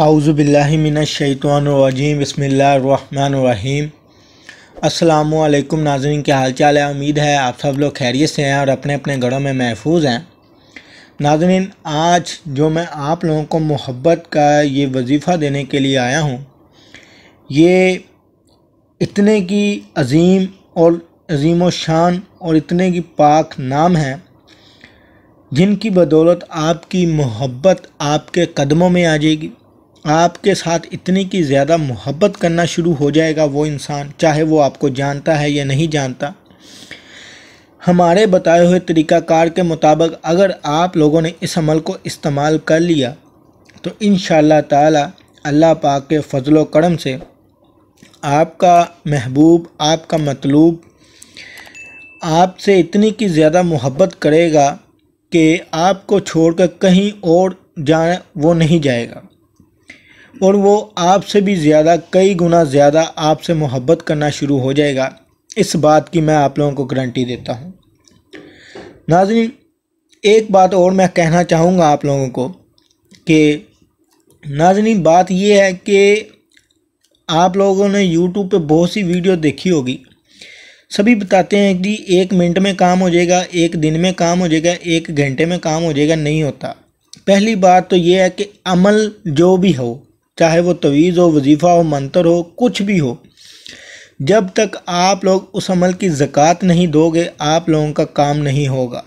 आउज़बिल्लिमिनशैतवानरजीम बसमीम अल्लाम नाजरीन के हाल चाल है उम्मीद है आप सब लोग खैरियत से हैं और अपने अपने घरों में महफूज हैं नाजरीन आज जो मैं आप लोगों को मोहब्बत का ये वजीफ़ा देने के लिए आया हूँ ये इतने की अजीम और अजीम शान और इतने की पाक नाम है जिनकी बदौलत आपकी मोहब्बत आपके कदमों में आ जाएगी आपके साथ इतनी की ज़्यादा मोहब्बत करना शुरू हो जाएगा वो इंसान चाहे वो आपको जानता है या नहीं जानता हमारे बताए हुए तरीक़ाकार के मुताबिक अगर आप लोगों ने इस अमल को इस्तेमाल कर लिया तो इन ताला अल्लाह पाक के फजल करम से आपका महबूब आपका मतलूब आपसे इतनी की ज़्यादा मोहब्बत करेगा कि आपको छोड़कर कहीं और जाए वो नहीं जाएगा और वो आपसे भी ज़्यादा कई गुना ज़्यादा आपसे मोहब्बत करना शुरू हो जाएगा इस बात की मैं आप लोगों को गारंटी देता हूँ नाजिन एक बात और मैं कहना चाहूँगा आप लोगों को कि नाजनी बात यह है कि आप लोगों ने यूट्यूब पे बहुत सी वीडियो देखी होगी सभी बताते हैं कि एक मिनट में काम हो जाएगा एक दिन में काम हो जाएगा एक घंटे में काम हो जाएगा नहीं होता पहली बात तो ये है कि अमल जो भी हो चाहे वो तवीज़ हो वजीफ़ा हो मंतर हो कुछ भी हो जब तक आप लोग उस अमल की ज़क़़त नहीं दोगे आप लोगों का काम नहीं होगा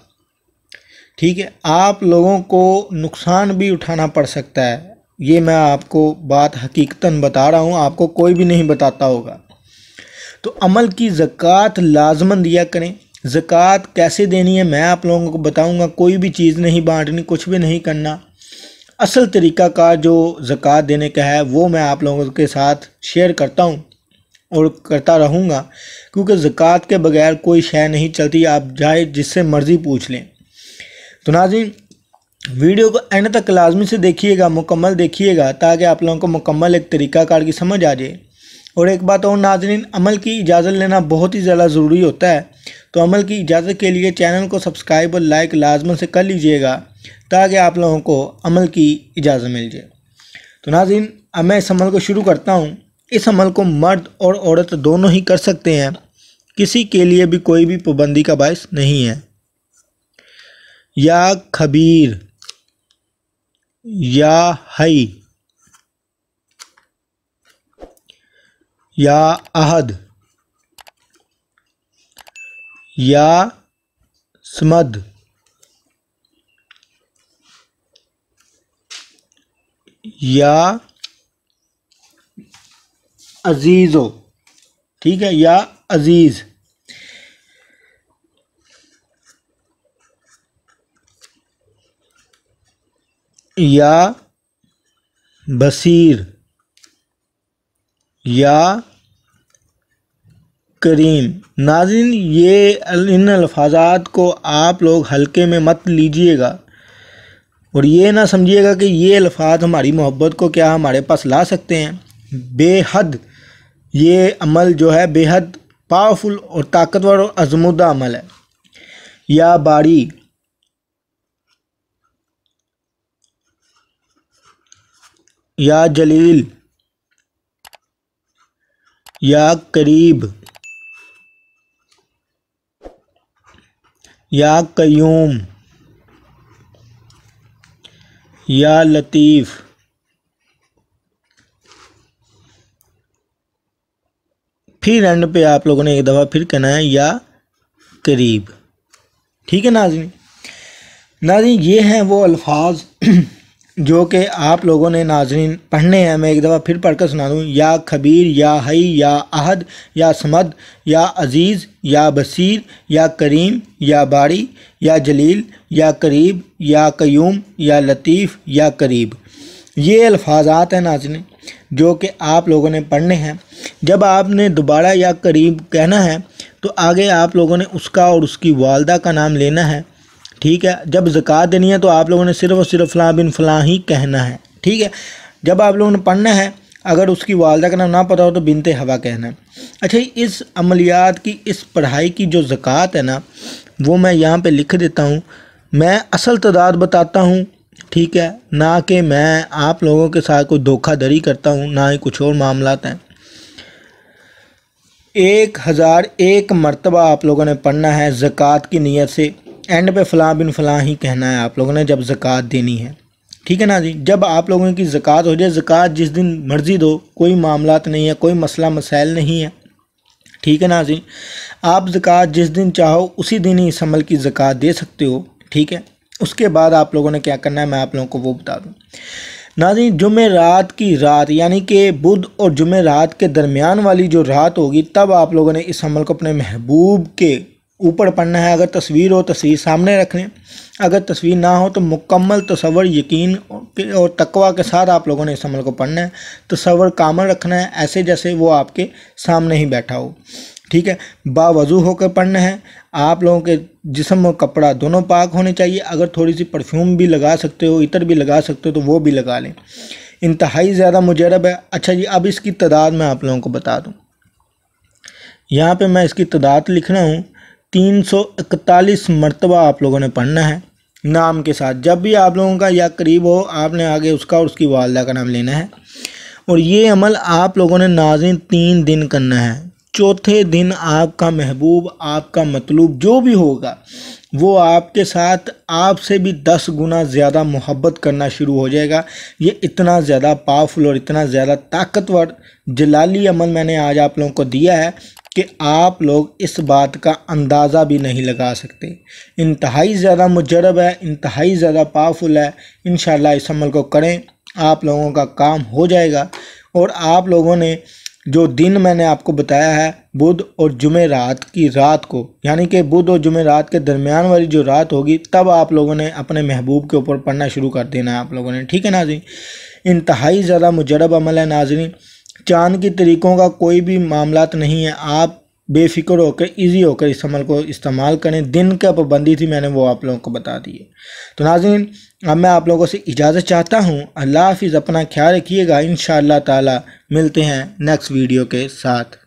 ठीक है आप लोगों को नुकसान भी उठाना पड़ सकता है ये मैं आपको बात हकीकतन बता रहा हूँ आपको कोई भी नहीं बताता होगा तो अमल की ज़क़़त लाजमन दिया करें ज़क़़त कैसे देनी है मैं आप लोगों को बताऊँगा कोई भी चीज़ नहीं बाँटनी कुछ भी नहीं करना असल तरीका का जो ज़क़़त देने का है वो मैं आप लोगों के साथ शेयर करता हूँ और करता रहूँगा क्योंकि ज़क़़त के बगैर कोई शय नहीं चलती आप जाए जिससे मर्ज़ी पूछ लें तो नाजिन वीडियो को एंड तक लाजमी से देखिएगा मुकम्मल देखिएगा ताकि आप लोगों को मुकम्मल एक तरीक़ाकार की समझ आ जाए और एक बात और नाजरीन अमल की इजाज़त लेना बहुत ही ज़्यादा ज़रूरी होता है तो अमल की इजाज़त के लिए चैनल को सब्सक्राइब और लाइक लाजमन से कर लीजिएगा ताकि आप लोगों को अमल की इजाज़त मिल जाए तो नाजिन अब मैं इस अमल को शुरू करता हूँ इस अमल को मर्द और औरत दोनों ही कर सकते हैं किसी के लिए भी कोई भी पाबंदी का बायस नहीं है या खबीर या हई या अहद या समद या अजीज़ो ठीक है या अजीज़ या बसीर या करीम नाजिन ये इन अल्फाजात को आप लोग हल्के में मत लीजिएगा और ये ना समझिएगा कि ये अल्फाज हमारी मोहब्बत को क्या हमारे पास ला सकते हैं बेहद ये अमल जो है बेहद पावरफुल और ताकतवर और आजमदा अमल है या बारी या जलील या करीब या कयूम या लतीफ़ फिर एंड पे आप लोगों ने एक दफ़ा फिर कहना है या करीब ठीक है नाजिन नाजिन ये हैं वो अल्फाज जो कि आप लोगों ने नाजरीन पढ़ने हैं मैं एक दफ़ा फिर पढ़कर सुना दूँ या खबीर या हई या अहद या समद या अज़ीज़ या बसीर या करीम या बारी या जलील या करीब या कयूम या लतीफ़ या करीब ये अल्फाजात हैं नाजरीन जो कि आप लोगों ने पढ़ने हैं जब आपने दोबारा या करीब कहना है तो आगे आप लोगों ने उसका और उसकी वालदा का नाम लेना है ठीक है जब ज़क़़त देनी है तो आप लोगों ने सिर्फ़ और सिर्फ फ़लाँ बिन फ़लाँ ही कहना है ठीक है जब आप लोगों ने पढ़ना है अगर उसकी वालदा का नाम ना पता हो तो बिनते हवा कहना है अच्छा इस अमलियात की इस पढ़ाई की जो ज़क़़त है ना वो मैं यहाँ पर लिख देता हूँ मैं असल तादाद बताता हूँ ठीक है ना कि मैं आप लोगों के साथ कोई धोखाधड़ी करता हूँ ना ही कुछ और मामला हैं एक हज़ार एक मरतबा आप लोगों ने पढ़ना है ज़क़़त की नीयत से एंड पे फ़लाँ बिन फ़लाँ ही कहना है आप लोगों ने जब ज़क़़त देनी है ठीक है ना जी जब आप लोगों की ज़क़़त हो जाए ज़क़़त जिस दिन मर्ज़ी दो कोई मामला नहीं है कोई मसला मसाइल नहीं है ठीक है ना जी आप ज़क़़त जिस दिन चाहो उसी दिन ही इस अमल की ज़क़़त दे सकते हो ठीक है उसके बाद आप लोगों ने क्या करना है मैं आप लोगों को वो बता दूँ जी जुमे रात की रात यानी कि बुध और जुमे रात के दरमियान वाली जो रात होगी तब आप लोगों ने इस अमल को अपने महबूब के ऊपर पढ़ना है अगर तस्वीर हो तस्वीर सामने रख लें अगर तस्वीर ना हो तो मुकम्मल तस्वर यकीन और तकवा के साथ आप लोगों ने इस अमल को पढ़ना है तस्वर कामल रखना है ऐसे जैसे वो आपके सामने ही बैठा हो ठीक है बावजू होकर पढ़ना है आप लोगों के जिसम और कपड़ा दोनों पाक होने चाहिए अगर थोड़ी सी परफ्यूम भी लगा सकते हो इतर भी लगा सकते हो तो वो भी लगा लें इंतहाई ज़्यादा मुजरब है अच्छा जी अब इसकी तादाद मैं आप लोगों को बता दूँ यहाँ पर मैं इसकी तादाद लिख रहा हूँ तीन सौ इकतालीस मरतबा आप लोगों ने पढ़ना है नाम के साथ जब भी आप लोगों का या करीब हो आपने आगे उसका और उसकी वालदा का नाम लेना है और ये अमल आप लोगों ने नाजिन तीन दिन करना है चौथे दिन आपका महबूब आपका मतलूब जो भी होगा वो आपके साथ आपसे भी दस गुना ज़्यादा मोहब्बत करना शुरू हो जाएगा ये इतना ज़्यादा पावरफुल और इतना ज़्यादा ताकतवर जलाली अमल मैंने आज आप लोगों को दिया है कि आप लोग इस बात का अंदाज़ा भी नहीं लगा सकते इंतहाई ज़्यादा मुजरब है इंतहाई ज़्यादा पावरफुल है इन इस अमल को करें आप लोगों का काम हो जाएगा और आप लोगों ने जो दिन मैंने आपको बताया है बुध और जुमे रात की रात को यानी कि बुध और जुमे रात के दरमियान वाली जो रात होगी तब आप लोगों ने अपने महबूब के ऊपर पढ़ना शुरू कर देना है आप लोगों ने ठीक है नाजरी इंतहाई ज़्यादा मुजरब अमल है नाज़री चांद के तरीक़ों का कोई भी मामला नहीं है आप बेफिक्र होकर इजी होकर इस अमल को इस्तेमाल करें दिन का पाबंदी थी मैंने वो आप लोगों को बता दी है तो नाजिन अब मैं आप लोगों से इजाज़त चाहता हूँ अल्लाह हाफिज़ अपना ख्याल रखिएगा इन ताला मिलते हैं नेक्स्ट वीडियो के साथ